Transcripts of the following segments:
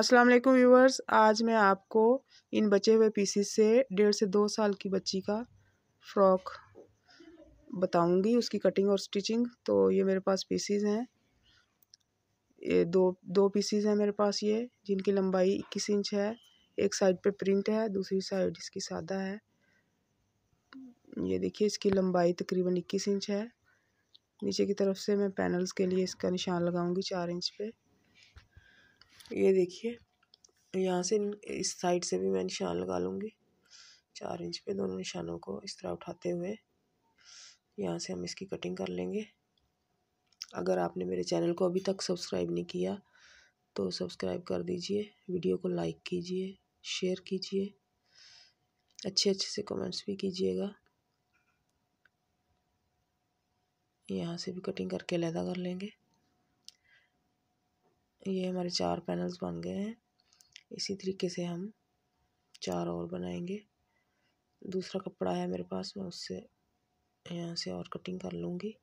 अस्सलाम वालेकुम व्यूवर्स आज मैं आपको इन बचे हुए पीसीस से डेढ़ से दो साल की बच्ची का फ्रॉक बताऊंगी उसकी कटिंग और स्टिचिंग तो ये मेरे पास पीसीज हैं ये दो दो पीसीज हैं मेरे पास ये जिनकी लंबाई इक्कीस इंच है एक साइड पे प्रिंट है दूसरी साइड इसकी सादा है ये देखिए इसकी लंबाई तकरीबन इक्कीस इंच है नीचे की तरफ से मैं पैनल्स के लिए इसका निशान लगाऊंगी चार इंच पे ये देखिए यहाँ से इस साइड से भी मैं निशान लगा लूँगी चार इंच पे दोनों निशानों को इस तरह उठाते हुए यहाँ से हम इसकी कटिंग कर लेंगे अगर आपने मेरे चैनल को अभी तक सब्सक्राइब नहीं किया तो सब्सक्राइब कर दीजिए वीडियो को लाइक कीजिए शेयर कीजिए अच्छे अच्छे से कमेंट्स भी कीजिएगा यहाँ से भी कटिंग करके लहदा कर लेंगे ये हमारे चार पैनल्स बन गए हैं इसी तरीके से हम चार और बनाएंगे दूसरा कपड़ा है मेरे पास मैं उससे यहाँ से और कटिंग कर लूँगी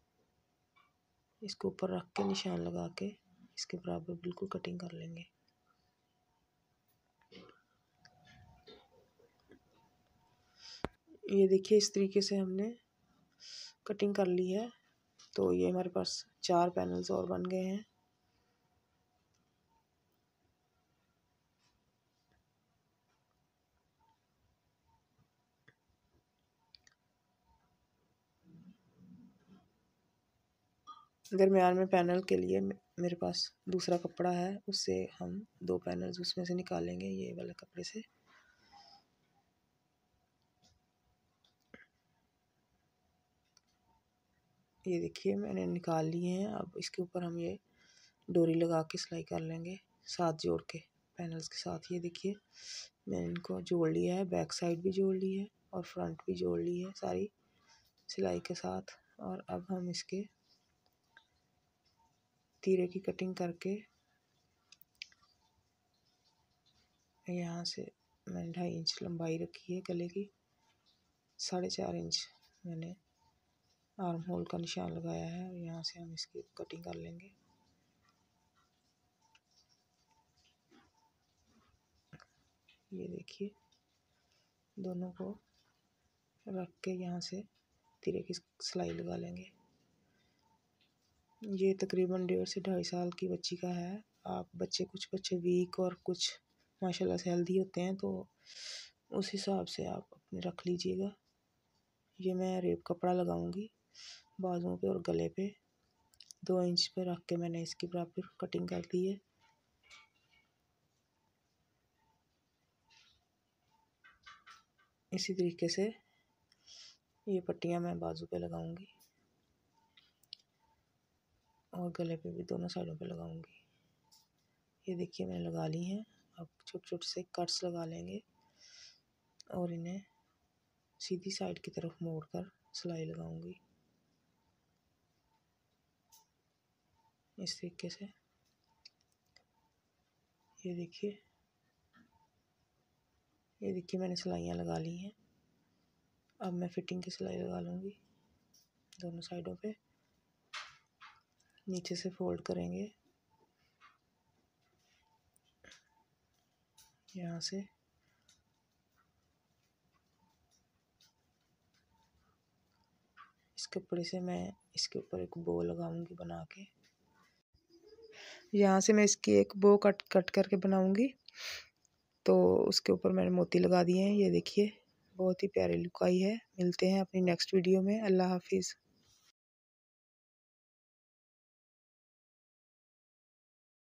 इसको ऊपर रख के निशान लगा के इसके बराबर बिल्कुल कटिंग कर लेंगे ये देखिए इस तरीके से हमने कटिंग कर ली है तो ये हमारे पास चार पैनल्स और बन गए हैं दरम्यान में पैनल के लिए मेरे पास दूसरा कपड़ा है उससे हम दो पैनल्स उसमें से निकालेंगे ये वाले कपड़े से ये देखिए मैंने निकाल लिए हैं अब इसके ऊपर हम ये डोरी लगा के सिलाई कर लेंगे साथ जोड़ के पैनल्स के साथ ये देखिए मैंने इनको जोड़ लिया है बैक साइड भी जोड़ ली है और फ्रंट भी जोड़ ली है सारी सिलाई के साथ और अब हम इसके तीरे की कटिंग करके यहाँ से मैंने ढाई इंच लंबाई रखी है गले की साढ़े चार इंच मैंने आर्म होल का निशान लगाया है और यहाँ से हम इसकी कटिंग कर लेंगे ये देखिए दोनों को रख के यहाँ से तिरे की सिलाई लगा लेंगे ये तकरीबन डेढ़ से ढाई साल की बच्ची का है आप बच्चे कुछ बच्चे वीक और कुछ माशाल्लाह से हेल्दी होते हैं तो उस हिसाब से आप अपने रख लीजिएगा ये मैं रेप कपड़ा लगाऊंगी बाजुओं पे और गले पे दो इंच पे रख के मैंने इसकी बराबर कटिंग कर दी है इसी तरीके से ये पट्टियाँ मैं बाजू पे लगाऊंगी और गले पे भी दोनों साइडों पे लगाऊंगी ये देखिए मैंने लगा ली हैं अब छोटे छोटे से कट्स लगा लेंगे और इन्हें सीधी साइड की तरफ मोड़कर सिलाई लगाऊंगी इस तरीके से ये देखिए ये देखिए मैंने सिलाइयाँ लगा ली हैं अब मैं फिटिंग की सिलाई लगा लूँगी दोनों साइडों पे नीचे से फोल्ड करेंगे यहाँ से इस कपड़े से मैं इसके ऊपर एक बो लगाऊंगी बना के यहाँ से मैं इसकी एक बो कट कट करके बनाऊंगी तो उसके ऊपर मैंने मोती लगा दिए हैं ये देखिए बहुत ही प्यारी लुक आई है मिलते हैं अपनी नेक्स्ट वीडियो में अल्लाह हाफिज़